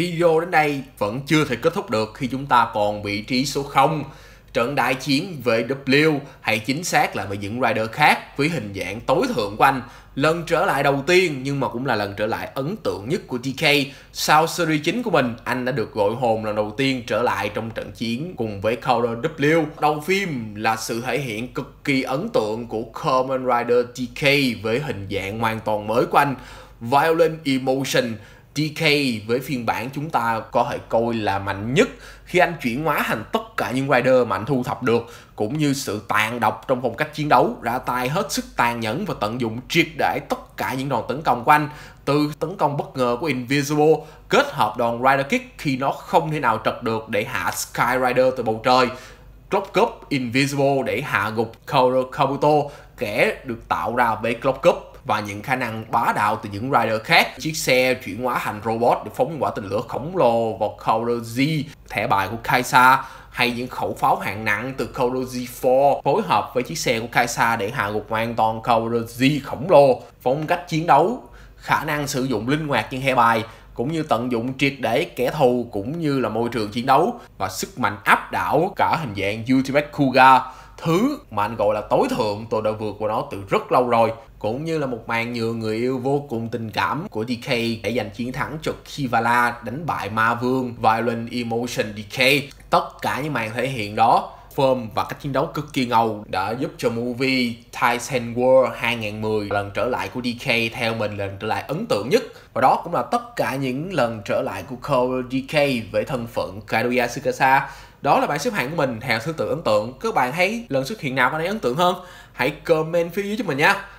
Video đến đây vẫn chưa thể kết thúc được khi chúng ta còn vị trí số 0. Trận đại chiến về W hay chính xác là về những rider khác với hình dạng tối thượng của anh. Lần trở lại đầu tiên nhưng mà cũng là lần trở lại ấn tượng nhất của TK. Sau series chính của mình, anh đã được gọi hồn lần đầu tiên trở lại trong trận chiến cùng với Color W. Đầu phim là sự thể hiện cực kỳ ấn tượng của Kamen Rider TK với hình dạng hoàn toàn mới của anh. Violent Emotion DK với phiên bản chúng ta có thể coi là mạnh nhất khi anh chuyển hóa thành tất cả những rider mà anh thu thập được cũng như sự tàn độc trong phong cách chiến đấu ra tay hết sức tàn nhẫn và tận dụng triệt để tất cả những đòn tấn công của anh từ tấn công bất ngờ của Invisible kết hợp đòn Rider Kick khi nó không thể nào trật được để hạ Sky Rider từ bầu trời Clock Cup Invisible để hạ gục Kaoru Kabuto kẻ được tạo ra bởi Clock Cup và những khả năng bá đạo từ những rider khác. Chiếc xe chuyển hóa thành robot để phóng quả tên lửa khổng lồ vào Color Z, thẻ bài của Kaisa hay những khẩu pháo hạng nặng từ Color Z4 phối hợp với chiếc xe của Kaisa để hạ gục hoàn toàn Color Z khổng lồ. Phong cách chiến đấu khả năng sử dụng linh hoạt như hệ bài cũng như tận dụng triệt để kẻ thù cũng như là môi trường chiến đấu và sức mạnh áp đảo cả hình dạng Ultimate Kuga thứ mà anh gọi là tối thượng tôi đã vượt qua nó từ rất lâu rồi cũng như là một màn nhường người yêu vô cùng tình cảm của DK để giành chiến thắng cho Kivala đánh bại ma vương Violent Emotion DK tất cả những màn thể hiện đó form và cách chiến đấu cực kỳ ngầu đã giúp cho movie Tyson World 2010 lần trở lại của DK theo mình lần trở lại ấn tượng nhất và đó cũng là tất cả những lần trở lại của Cole DK với thân phận Karuya Tsukasa đó là bảng xếp hạng của mình theo thứ tự ấn tượng các bạn thấy lần xuất hiện nào có thấy ấn tượng hơn hãy comment phía dưới cho mình nha